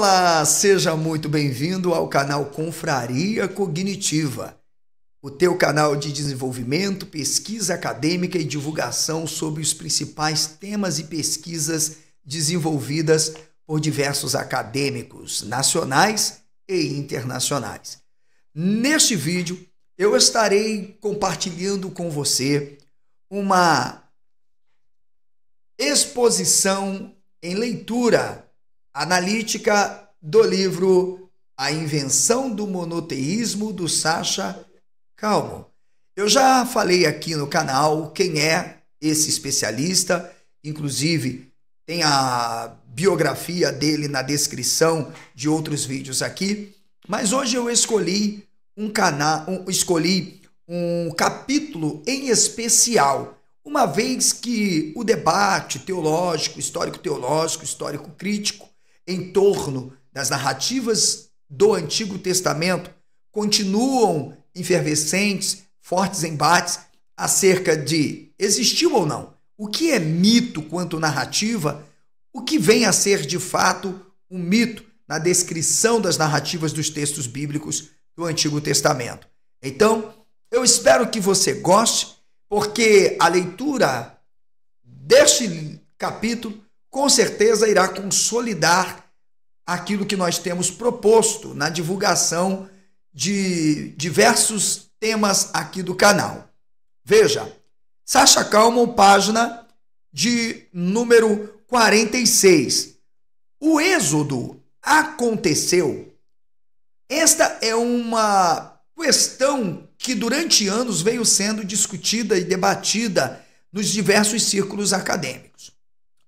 Olá, seja muito bem-vindo ao canal Confraria Cognitiva, o teu canal de desenvolvimento, pesquisa acadêmica e divulgação sobre os principais temas e pesquisas desenvolvidas por diversos acadêmicos nacionais e internacionais. Neste vídeo, eu estarei compartilhando com você uma exposição em leitura analítica do livro A Invenção do Monoteísmo, do Sacha Calmo. Eu já falei aqui no canal quem é esse especialista, inclusive tem a biografia dele na descrição de outros vídeos aqui, mas hoje eu escolhi um canal, um, escolhi um capítulo em especial, uma vez que o debate teológico, histórico teológico, histórico crítico em torno das narrativas do Antigo Testamento continuam efervescentes, fortes embates acerca de existiu ou não, o que é mito quanto narrativa, o que vem a ser de fato um mito na descrição das narrativas dos textos bíblicos do Antigo Testamento. Então, eu espero que você goste, porque a leitura deste capítulo com certeza irá consolidar aquilo que nós temos proposto na divulgação de diversos temas aqui do canal. Veja, Sacha Calmon, página de número 46. O êxodo aconteceu. Esta é uma questão que durante anos veio sendo discutida e debatida nos diversos círculos acadêmicos.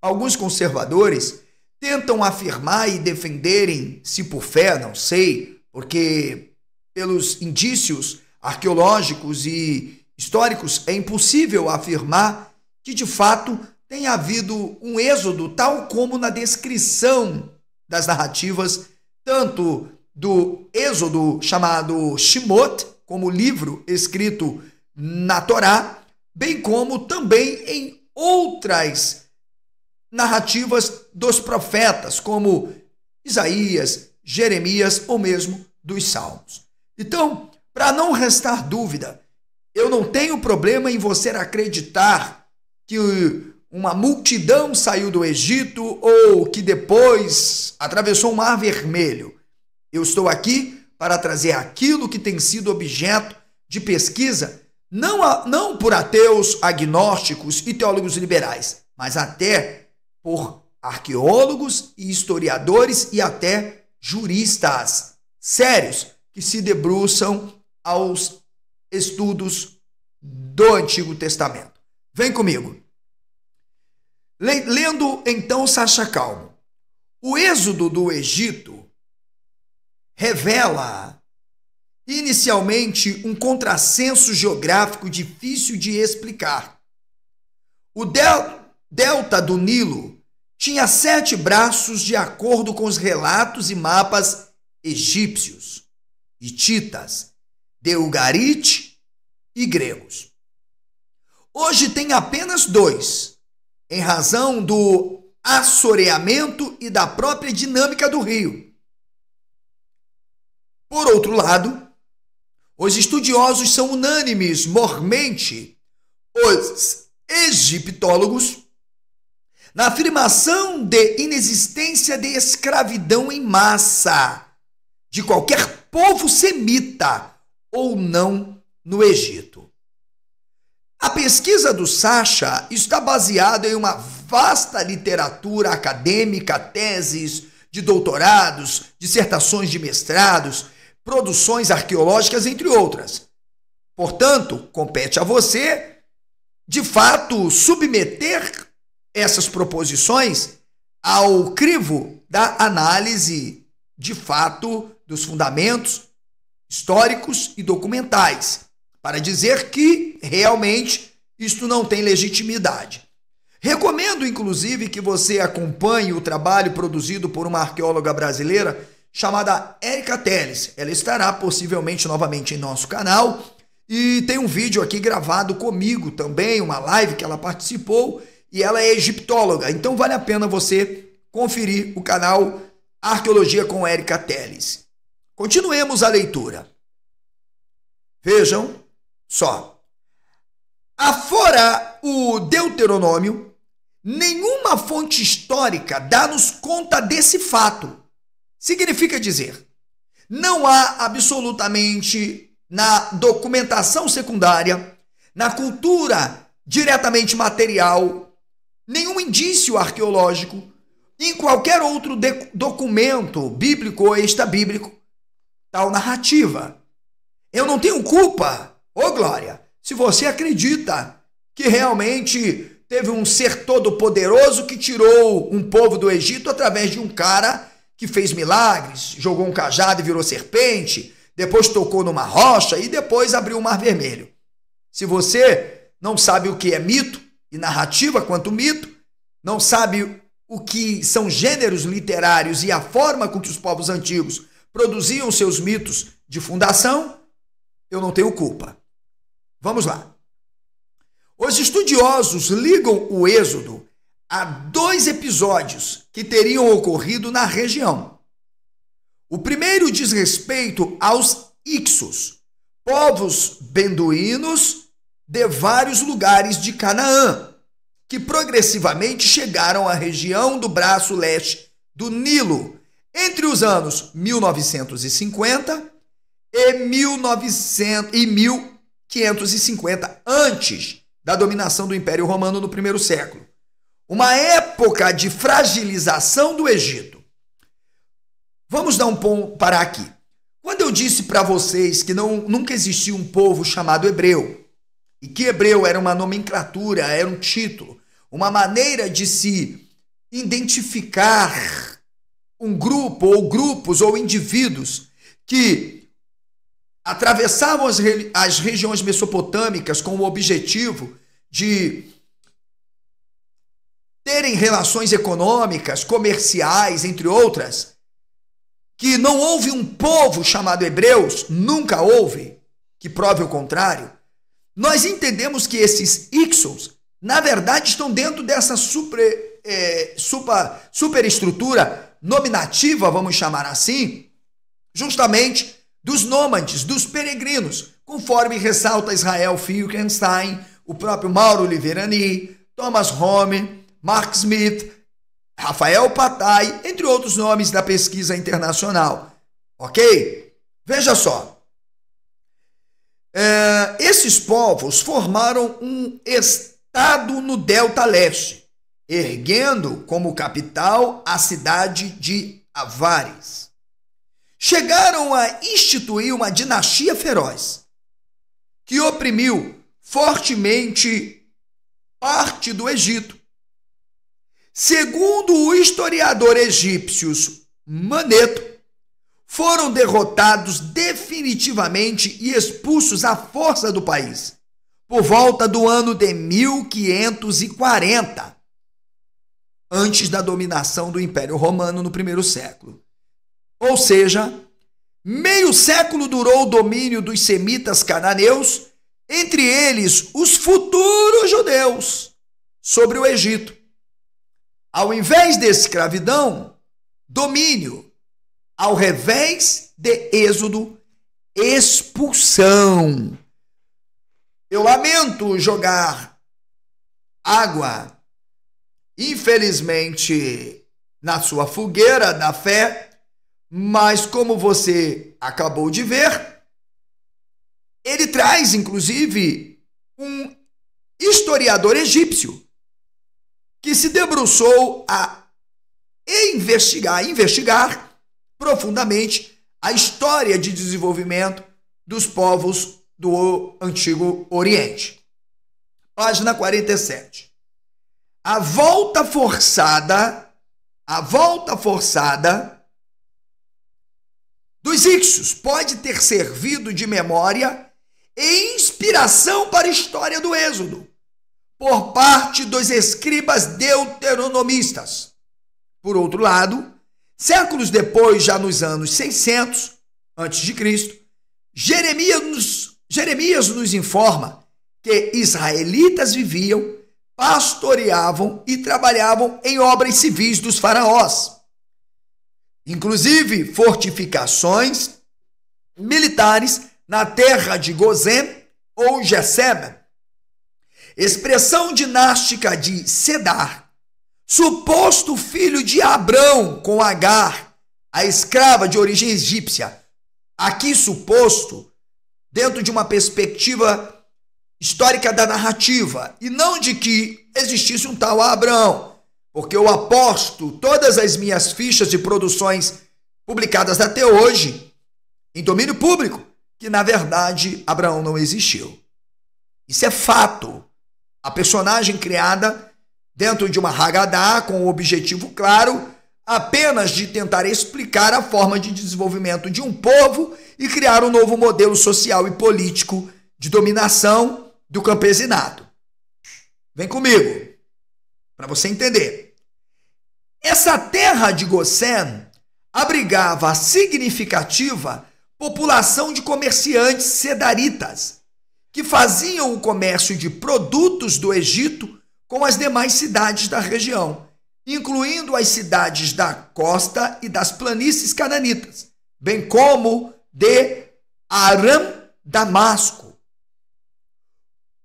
Alguns conservadores tentam afirmar e defenderem, se por fé, não sei, porque pelos indícios arqueológicos e históricos é impossível afirmar que de fato tenha havido um êxodo, tal como na descrição das narrativas, tanto do êxodo chamado Shimot, como livro escrito na Torá, bem como também em outras narrativas dos profetas, como Isaías, Jeremias ou mesmo dos Salmos. Então, para não restar dúvida, eu não tenho problema em você acreditar que uma multidão saiu do Egito ou que depois atravessou o Mar Vermelho. Eu estou aqui para trazer aquilo que tem sido objeto de pesquisa, não, a, não por ateus, agnósticos e teólogos liberais, mas até por arqueólogos e historiadores e até juristas sérios que se debruçam aos estudos do Antigo Testamento. Vem comigo. Lendo então Sacha Calmo, o êxodo do Egito revela inicialmente um contrassenso geográfico difícil de explicar. O del delta do Nilo tinha sete braços de acordo com os relatos e mapas egípcios, hititas, Deugarite e gregos. Hoje tem apenas dois, em razão do assoreamento e da própria dinâmica do rio. Por outro lado, os estudiosos são unânimes, mormente, os egiptólogos na afirmação de inexistência de escravidão em massa de qualquer povo semita ou não no Egito. A pesquisa do Sacha está baseada em uma vasta literatura acadêmica, teses de doutorados, dissertações de mestrados, produções arqueológicas, entre outras. Portanto, compete a você, de fato, submeter essas proposições ao crivo da análise de fato dos fundamentos históricos e documentais, para dizer que realmente isto não tem legitimidade. Recomendo, inclusive, que você acompanhe o trabalho produzido por uma arqueóloga brasileira chamada Erika Teles. Ela estará possivelmente novamente em nosso canal e tem um vídeo aqui gravado comigo também, uma live que ela participou e ela é egiptóloga. Então vale a pena você conferir o canal Arqueologia com Érica Teles. Continuemos a leitura. Vejam só. Afora o Deuteronômio, nenhuma fonte histórica dá-nos conta desse fato. Significa dizer, não há absolutamente na documentação secundária, na cultura diretamente material nenhum indício arqueológico, em qualquer outro documento bíblico ou bíblico tal narrativa. Eu não tenho culpa, ô oh Glória, se você acredita que realmente teve um ser todo-poderoso que tirou um povo do Egito através de um cara que fez milagres, jogou um cajado e virou serpente, depois tocou numa rocha e depois abriu o Mar Vermelho. Se você não sabe o que é mito, e narrativa quanto mito, não sabe o que são gêneros literários e a forma com que os povos antigos produziam seus mitos de fundação, eu não tenho culpa. Vamos lá. Os estudiosos ligam o Êxodo a dois episódios que teriam ocorrido na região. O primeiro diz respeito aos Ixos, povos benduínos de vários lugares de Canaã, que progressivamente chegaram à região do braço leste do Nilo, entre os anos 1950 e, 1900, e 1550 antes da dominação do Império Romano no primeiro século. Uma época de fragilização do Egito. Vamos dar um parar aqui. Quando eu disse para vocês que não, nunca existiu um povo chamado hebreu, e que hebreu era uma nomenclatura, era um título, uma maneira de se identificar um grupo ou grupos ou indivíduos que atravessavam as, as regiões mesopotâmicas com o objetivo de terem relações econômicas, comerciais, entre outras, que não houve um povo chamado hebreus, nunca houve, que prove o contrário, nós entendemos que esses Ixons, na verdade, estão dentro dessa super, é, super, superestrutura nominativa, vamos chamar assim, justamente dos nômades, dos peregrinos, conforme ressalta Israel Finkelstein, o próprio Mauro Liverani, Thomas Home, Mark Smith, Rafael Patai, entre outros nomes da pesquisa internacional. Ok? Veja só. É, esses povos formaram um estado no Delta Leste, erguendo como capital a cidade de Avares. Chegaram a instituir uma dinastia feroz que oprimiu fortemente parte do Egito. Segundo o historiador egípcio Maneto, foram derrotados definitivamente e expulsos à força do país, por volta do ano de 1540, antes da dominação do Império Romano no primeiro século. Ou seja, meio século durou o domínio dos semitas cananeus, entre eles os futuros judeus, sobre o Egito. Ao invés de escravidão, domínio. Ao revés de êxodo, expulsão. Eu lamento jogar água, infelizmente, na sua fogueira da fé, mas como você acabou de ver, ele traz, inclusive, um historiador egípcio que se debruçou a investigar, investigar profundamente a história de desenvolvimento dos povos do Antigo Oriente. Página 47. A volta forçada, a volta forçada dos Ixos pode ter servido de memória e inspiração para a história do Êxodo, por parte dos escribas deuteronomistas. Por outro lado, Séculos depois, já nos anos 600 a.C., Jeremias nos, Jeremias nos informa que israelitas viviam, pastoreavam e trabalhavam em obras civis dos faraós, inclusive fortificações militares na terra de Gozem ou Gesseba, expressão dinástica de Sedar, suposto filho de Abrão com Agar, a escrava de origem egípcia. Aqui suposto, dentro de uma perspectiva histórica da narrativa, e não de que existisse um tal Abrão, porque eu aposto todas as minhas fichas e produções publicadas até hoje em domínio público que na verdade Abraão não existiu. Isso é fato. A personagem criada dentro de uma Haggadah com o objetivo claro apenas de tentar explicar a forma de desenvolvimento de um povo e criar um novo modelo social e político de dominação do campesinato. Vem comigo, para você entender. Essa terra de Gossen abrigava a significativa população de comerciantes sedaritas, que faziam o comércio de produtos do Egito com as demais cidades da região, incluindo as cidades da costa e das planícies cananitas, bem como de Aram Damasco.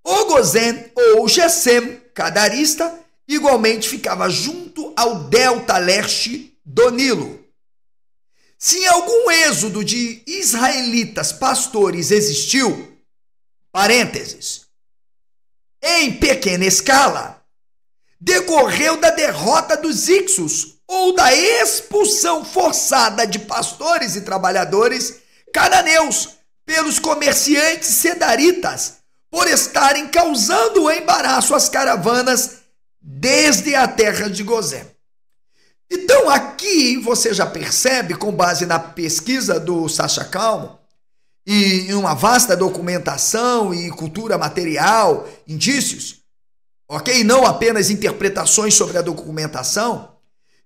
O Gozen ou Gesem cadarista igualmente ficava junto ao delta leste do Nilo. Se algum êxodo de israelitas pastores existiu, parênteses, em pequena escala, decorreu da derrota dos Ixos ou da expulsão forçada de pastores e trabalhadores cananeus pelos comerciantes sedaritas por estarem causando embaraço às caravanas desde a terra de Gozé. Então aqui você já percebe, com base na pesquisa do Sacha Calmo, e em uma vasta documentação e cultura material, indícios, ok? Não apenas interpretações sobre a documentação,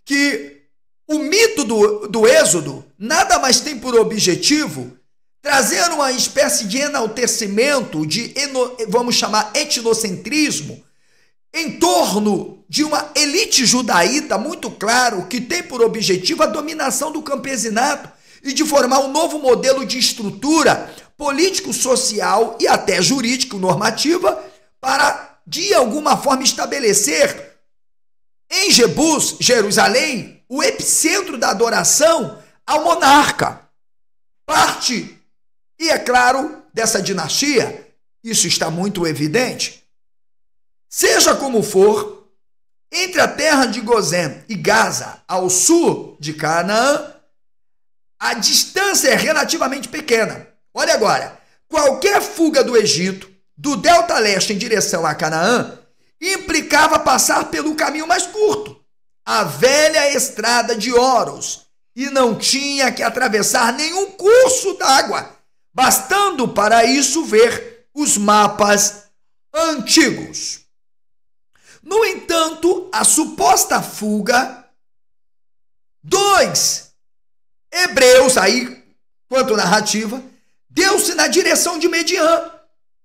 que o mito do, do Êxodo nada mais tem por objetivo trazer uma espécie de enaltecimento, de eno, vamos chamar etnocentrismo, em torno de uma elite judaíta muito claro que tem por objetivo a dominação do campesinato e de formar um novo modelo de estrutura político-social e até jurídico-normativa para de alguma forma estabelecer em Jebus, Jerusalém, o epicentro da adoração ao monarca. Parte, e é claro, dessa dinastia, isso está muito evidente. Seja como for, entre a terra de Gozém e Gaza, ao sul de Canaã, a distância é relativamente pequena. Olha agora, qualquer fuga do Egito do delta leste em direção a Canaã implicava passar pelo caminho mais curto, a velha estrada de Oros, e não tinha que atravessar nenhum curso d'água, bastando para isso ver os mapas antigos. No entanto, a suposta fuga, dois hebreus, aí, quanto narrativa, deu-se na direção de Median,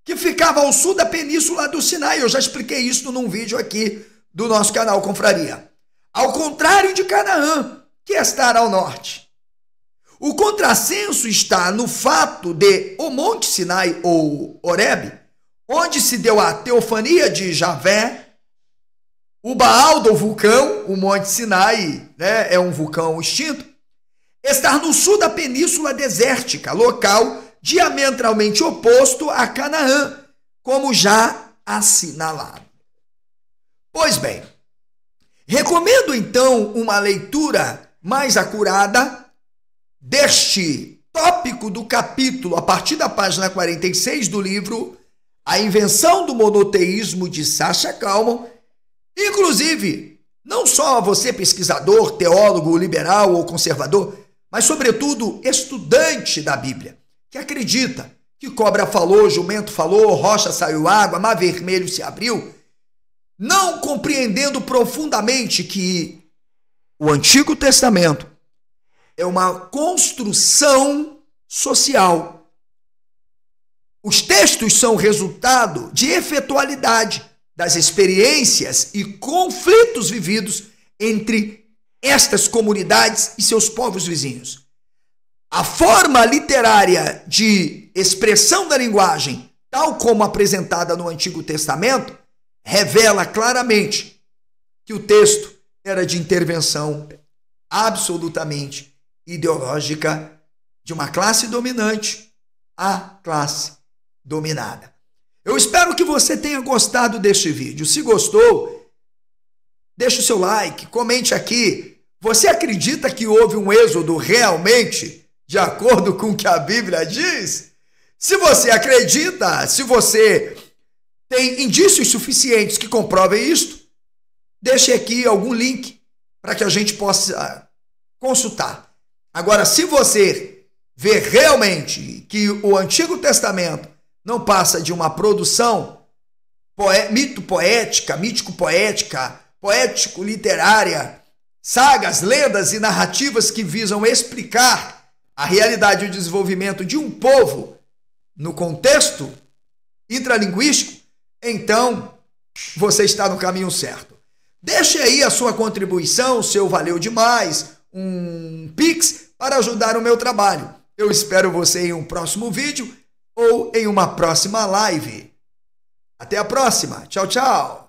que ficava ao sul da península do Sinai. Eu já expliquei isso num vídeo aqui do nosso canal Confraria. Ao contrário de Canaã, que é estará ao norte. O contrassenso está no fato de o Monte Sinai ou Oreb, onde se deu a teofania de Javé, o Baal do vulcão, o Monte Sinai, né, é um vulcão extinto, estar no sul da península desértica, local diametralmente oposto a Canaã, como já assinalado. Pois bem, recomendo então uma leitura mais acurada deste tópico do capítulo, a partir da página 46 do livro A Invenção do Monoteísmo de Sacha Kalman. Inclusive, não só você pesquisador, teólogo liberal ou conservador, mas sobretudo estudante da Bíblia que acredita que cobra falou, jumento falou, rocha saiu água, mar vermelho se abriu, não compreendendo profundamente que o Antigo Testamento é uma construção social. Os textos são resultado de efetualidade das experiências e conflitos vividos entre estas comunidades e seus povos vizinhos. A forma literária de expressão da linguagem, tal como apresentada no Antigo Testamento, revela claramente que o texto era de intervenção absolutamente ideológica de uma classe dominante à classe dominada. Eu espero que você tenha gostado deste vídeo. Se gostou, deixe o seu like, comente aqui. Você acredita que houve um êxodo realmente? de acordo com o que a Bíblia diz, se você acredita, se você tem indícios suficientes que comprovem isto, deixe aqui algum link para que a gente possa consultar. Agora, se você vê realmente que o Antigo Testamento não passa de uma produção poé, mito poética, mítico poética, poético literária, sagas, lendas e narrativas que visam explicar a realidade e o desenvolvimento de um povo no contexto intralinguístico, então você está no caminho certo. Deixe aí a sua contribuição, o seu valeu demais, um pix para ajudar o meu trabalho. Eu espero você em um próximo vídeo ou em uma próxima live. Até a próxima. Tchau, tchau.